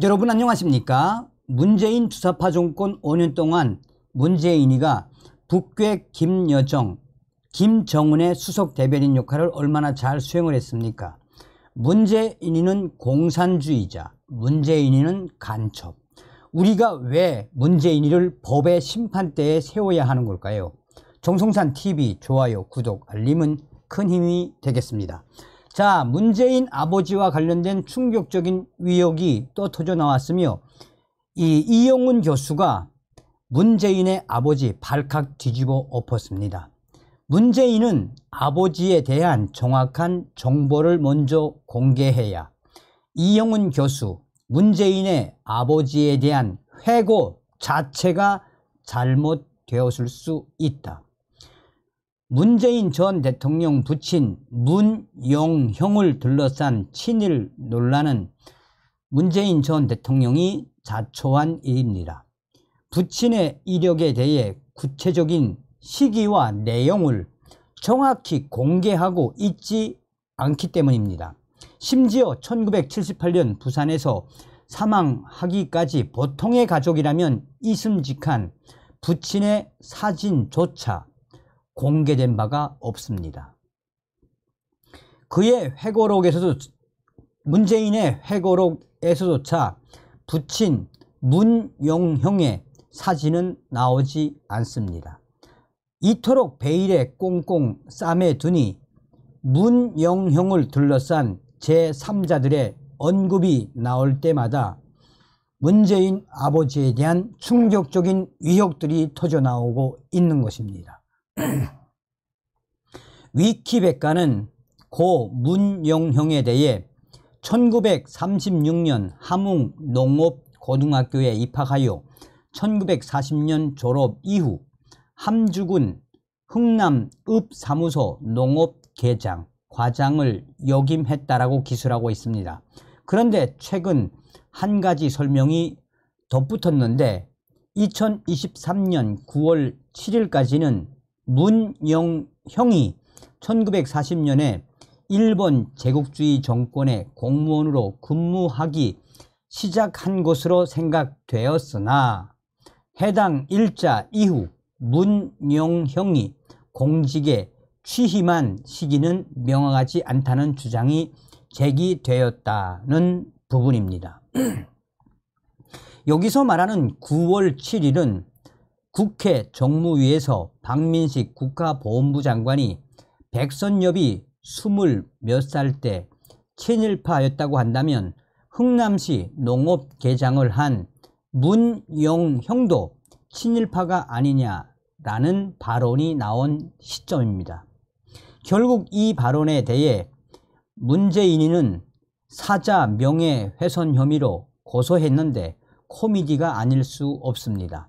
여러분 안녕하십니까? 문재인 주사파 종권 5년 동안 문재인이가 북괴 김여정, 김정은의 수석 대변인 역할을 얼마나 잘 수행을 했습니까? 문재인이는 공산주의자, 문재인이는 간첩. 우리가 왜 문재인이를 법의 심판대에 세워야 하는 걸까요? 정성산 TV 좋아요, 구독, 알림은 큰 힘이 되겠습니다. 자, 문재인 아버지와 관련된 충격적인 위협이 또 터져 나왔으며 이 이영훈 교수가 문재인의 아버지 발칵 뒤집어 엎었습니다. 문재인은 아버지에 대한 정확한 정보를 먼저 공개해야 이영훈 교수, 문재인의 아버지에 대한 회고 자체가 잘못되었을 수 있다. 문재인 전 대통령 부친 문용형을 둘러싼 친일 논란은 문재인 전 대통령이 자초한 일입니다. 부친의 이력에 대해 구체적인 시기와 내용을 정확히 공개하고 있지 않기 때문입니다. 심지어 1978년 부산에서 사망하기까지 보통의 가족이라면 이슴직한 부친의 사진조차 공개된 바가 없습니다. 그의 회고록에서도 문재인의 회고록에서조차 부친 문용형의 사진은 나오지 않습니다. 이토록 베일에 꽁꽁 싸매두니 문영형을 둘러싼 제3자들의 언급이 나올 때마다 문재인 아버지에 대한 충격적인 위협들이 터져나오고 있는 것입니다. 위키백과는 고 문용형에 대해 1936년 함흥 농업고등학교에 입학하여 1940년 졸업 이후 함주군 흥남 읍사무소 농업계장 과장을 역임했다라고 기술하고 있습니다. 그런데 최근 한 가지 설명이 덧붙었는데 2023년 9월 7일까지는 문영형이 1940년에 일본 제국주의 정권의 공무원으로 근무하기 시작한 것으로 생각되었으나 해당 일자 이후 문영형이 공직에 취임한 시기는 명확하지 않다는 주장이 제기되었다는 부분입니다. 여기서 말하는 9월 7일은 국회 정무위에서 박민식 국가보훈부 장관이 백선엽이 스물 몇 살 때 친일파였다고 한다면 흥남시 농업개장을 한 문영형도 친일파가 아니냐라는 발언이 나온 시점입니다. 결국 이 발언에 대해 문재인이는 사자 명예훼손 혐의로 고소했는데 코미디가 아닐 수 없습니다.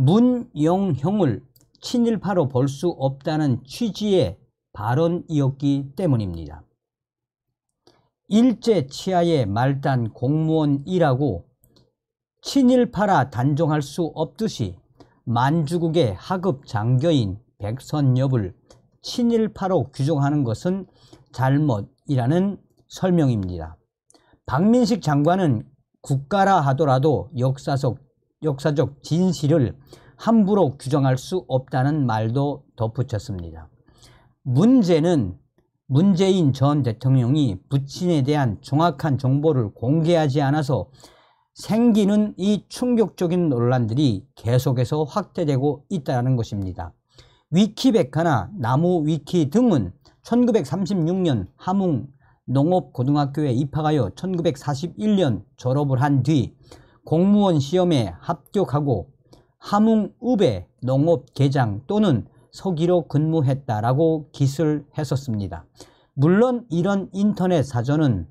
문영형을 친일파로 볼 수 없다는 취지의 발언이었기 때문입니다. 일제 치하의 말단 공무원이라고 친일파라 단정할 수 없듯이 만주국의 하급 장교인 백선엽을 친일파로 규정하는 것은 잘못이라는 설명입니다. 박민식 장관은 국가라 하더라도 역사적 역사적 진실을 함부로 규정할 수 없다는 말도 덧붙였습니다. 문제는 문재인 전 대통령이 부친에 대한 정확한 정보를 공개하지 않아서 생기는 이 충격적인 논란들이 계속해서 확대되고 있다는 것입니다. 위키백화나 나무위키 등은 1936년 함흥 농업고등학교에 입학하여 1941년 졸업을 한뒤 공무원 시험에 합격하고 함흥읍의 농업계장 또는 서기로 근무했다라고 기술했었습니다. 물론 이런 인터넷 사전은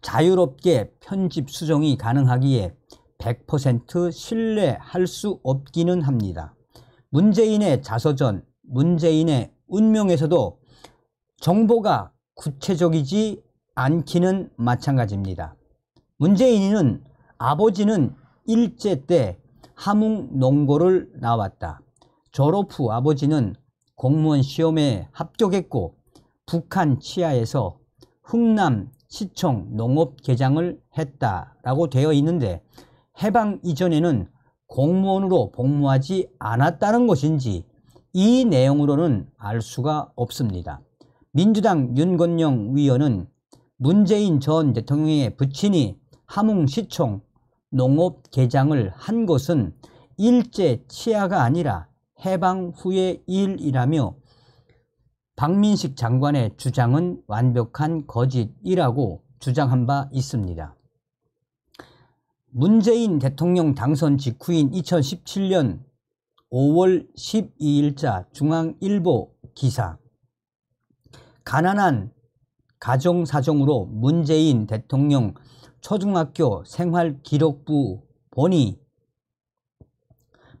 자유롭게 편집 수정이 가능하기에 100% 신뢰할 수 없기는 합니다. 문재인의 자서전, 문재인의 운명에서도 정보가 구체적이지 않기는 마찬가지입니다. 문재인은 아버지는 일제 때 함흥 농고를 나왔다. 졸업 후 아버지는 공무원 시험에 합격했고 북한 치하에서 흥남 시청 농업 개장을 했다라고 되어 있는데 해방 이전에는 공무원으로 복무하지 않았다는 것인지 이 내용으로는 알 수가 없습니다. 민주당 윤건영 위원은 문재인 전 대통령의 부친이 함흥시청 농업 개장을 한 것은 일제 치하가 아니라 해방 후의 일이라며 박민식 장관의 주장은 완벽한 거짓이라고 주장한 바 있습니다. 문재인 대통령 당선 직후인 2017년 5월 12일자 중앙일보 기사 가난한 가정사정으로 문재인 대통령 초중학교 생활기록부 보니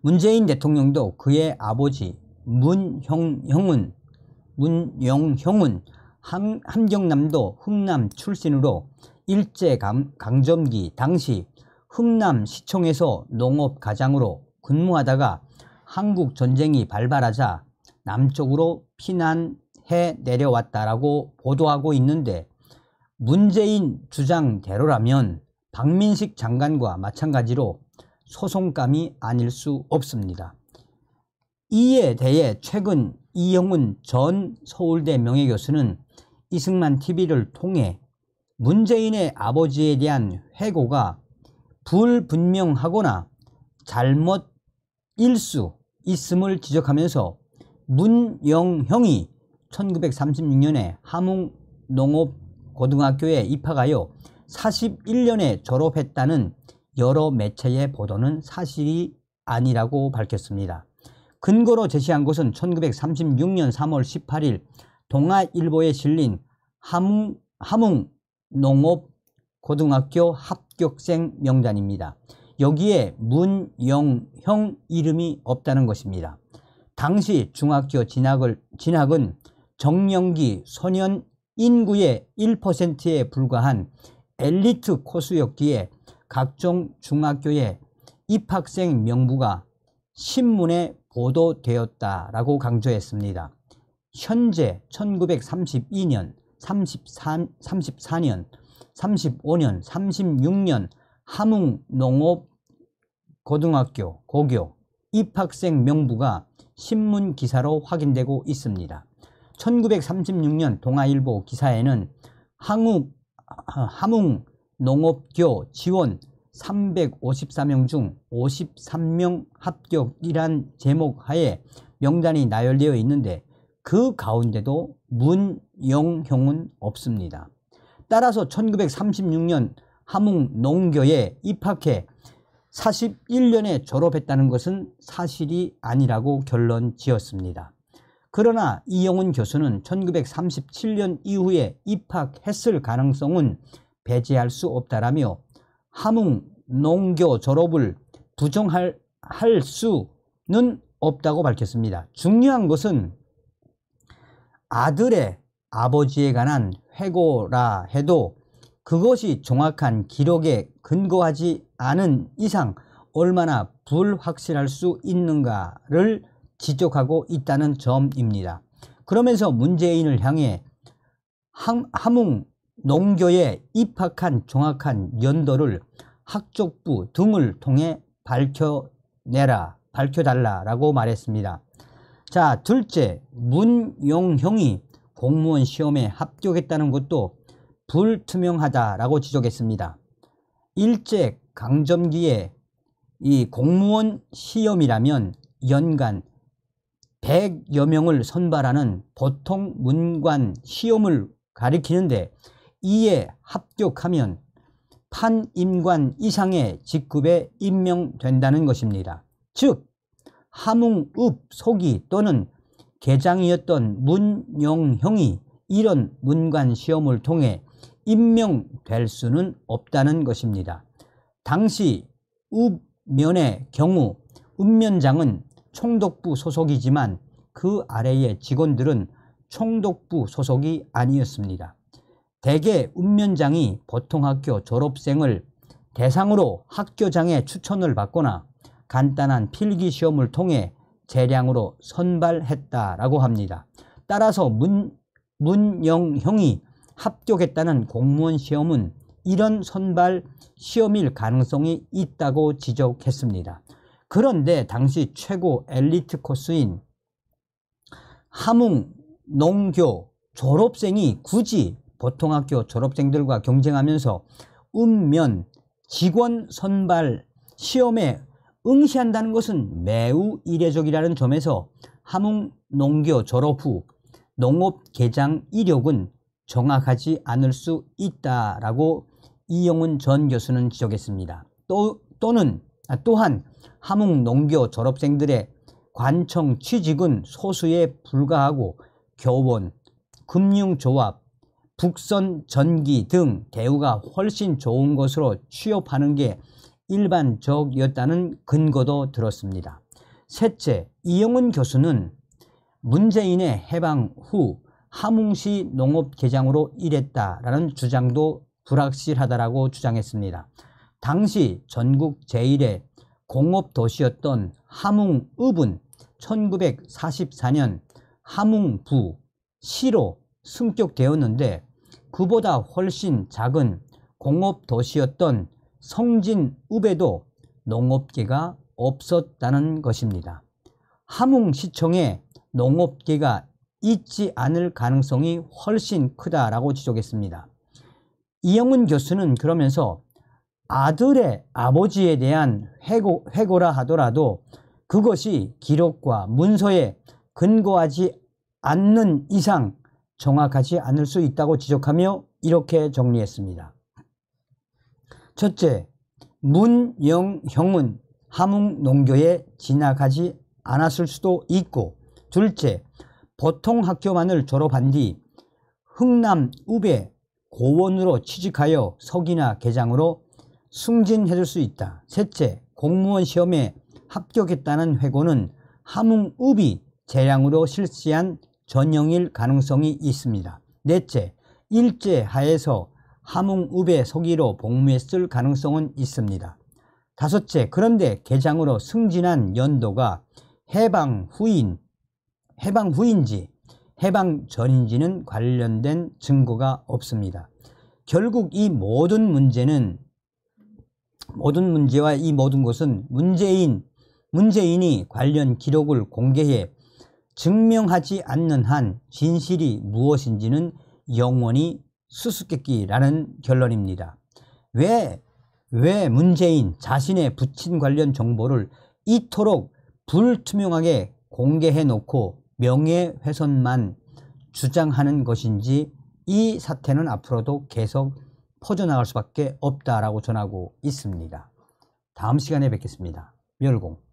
문재인 대통령도 그의 아버지 문형은 문영형은 함, 함경남도 흥남 출신으로 일제강점기 당시 흥남시청에서 농업가장으로 근무하다가 한국전쟁이 발발하자 남쪽으로 피난해 내려왔다라고 보도하고 있는데 문재인 주장대로라면 박민식 장관과 마찬가지로 소송감이 아닐 수 없습니다. 이에 대해 최근 이영훈 전 서울대 명예교수는 이승만 TV를 통해 문재인의 아버지에 대한 회고가 불분명하거나 잘못일 수 있음을 지적하면서 문영형이 1936년에 함흥 농업 고등학교에 입학하여 41년에 졸업했다는 여러 매체의 보도는 사실이 아니라고 밝혔습니다. 근거로 제시한 것은 1936년 3월 18일 동아일보에 실린 함, 함흥 농업고등학교 합격생 명단입니다. 여기에 문영형 이름이 없다는 것입니다. 당시 중학교 진학을, 진학은 정영기 소년 인구의 1%에 불과한 엘리트 코스였기에 각종 중학교의 입학생 명부가 신문에 보도되었다라고 강조했습니다. 현재 1932년, 33, 34년, 35년, 36년 함흥 농업 고등학교, 고교 입학생 명부가 신문 기사로 확인되고 있습니다. 1936년 동아일보 기사에는 항욱, 함웅 농업교 지원 354명 중 53명 합격이란 제목 하에 명단이 나열되어 있는데 그 가운데도 문영형은 없습니다. 따라서 1936년 함흥 농교에 입학해 41년에 졸업했다는 것은 사실이 아니라고 결론 지었습니다. 그러나 이영훈 교수는 1937년 이후에 입학했을 가능성은 배제할 수 없다라며 함흥 농교 졸업을 부정할 할 수는 없다고 밝혔습니다. 중요한 것은 아들의 아버지에 관한 회고라 해도 그것이 정확한 기록에 근거하지 않은 이상 얼마나 불확실할 수 있는가를 지적하고 있다는 점입니다. 그러면서 문재인을 향해 함흥 농교에 입학한 정확한 연도를 학적부 등을 통해 밝혀내라, 밝혀달라라고 말했습니다. 자, 둘째, 문용형이 공무원 시험에 합격했다는 것도 불투명하다라고 지적했습니다. 일제 강점기에 이 공무원 시험이라면 연간 100여 명을 선발하는 보통 문관 시험을 가리키는데 이에 합격하면 판임관 이상의 직급에 임명된다는 것입니다. 즉 하뭉읍 속이 또는 계장이었던 문용형이 이런 문관 시험을 통해 임명될 수는 없다는 것입니다. 당시 읍면의 경우 읍면장은 총독부 소속이지만 그 아래의 직원들은 총독부 소속이 아니었습니다. 대개 운면장이 보통 학교 졸업생을 대상으로 학교장의 추천을 받거나 간단한 필기 시험을 통해 재량으로 선발했다라고 합니다. 따라서 문, 문영형이 합격했다는 공무원 시험은 이런 선발 시험일 가능성이 있다고 지적했습니다. 그런데 당시 최고 엘리트 코스인 함흥 농교 졸업생이 굳이 보통 학교 졸업생들과 경쟁하면서 읍면 직원 선발 시험에 응시한다는 것은 매우 이례적이라는 점에서 함흥 농교 졸업 후 농업 개장 이력은 정확하지 않을 수 있다라고 이영훈 전 교수는 지적했습니다. 또, 또는 아, 또한 함흥 농교 졸업생들의 관청 취직은 소수에 불과하고 교원, 금융조합, 북선 전기 등 대우가 훨씬 좋은 것으로 취업하는 게 일반적이었다는 근거도 들었습니다. 셋째, 이영훈 교수는 문재인의 해방 후 함흥시 농업계장으로 일했다라는 주장도 불확실하다라고 주장했습니다. 당시 전국 제1의 공업 도시였던 함흥읍은 1944년 함흥부 시로 승격되었는데 그보다 훨씬 작은 공업 도시였던 성진읍에도 농업계가 없었다는 것입니다. 함흥시청에 농업계가 있지 않을 가능성이 훨씬 크다라고 지적했습니다. 이영훈 교수는 그러면서 아들의 아버지에 대한 회고, 회고라 하더라도 그것이 기록과 문서에 근거하지 않는 이상 정확하지 않을 수 있다고 지적하며 이렇게 정리했습니다. 첫째, 문영형은 함흥농교에 진학하지 않았을 수도 있고 둘째, 보통 학교만을 졸업한 뒤 흥남 우배 고원으로 취직하여 석이나 계장으로 승진해줄 수 있다. 셋째, 공무원 시험에 합격했다는 회고는 함흥읍이 재량으로 실시한 전형일 가능성이 있습니다. 넷째, 일제 하에서 함흥읍의 서기로 복무했을 가능성은 있습니다. 다섯째, 그런데 개장으로 승진한 연도가 해방 후인, 해방 후인지 해방 전인지는 관련된 증거가 없습니다. 결국 이 모든 문제는 모든 문제와 이 모든 것은 문재인, 문재인이 관련 기록을 공개해 증명하지 않는 한 진실이 무엇인지는 영원히 수수께끼라는 결론입니다. 왜, 왜 문재인 자신의 부친 관련 정보를 이토록 불투명하게 공개해 놓고 명예훼손만 주장하는 것인지 이 사태는 앞으로도 계속 퍼져나갈 수밖에 없다라고 전하고 있습니다. 다음 시간에 뵙겠습니다. 멸공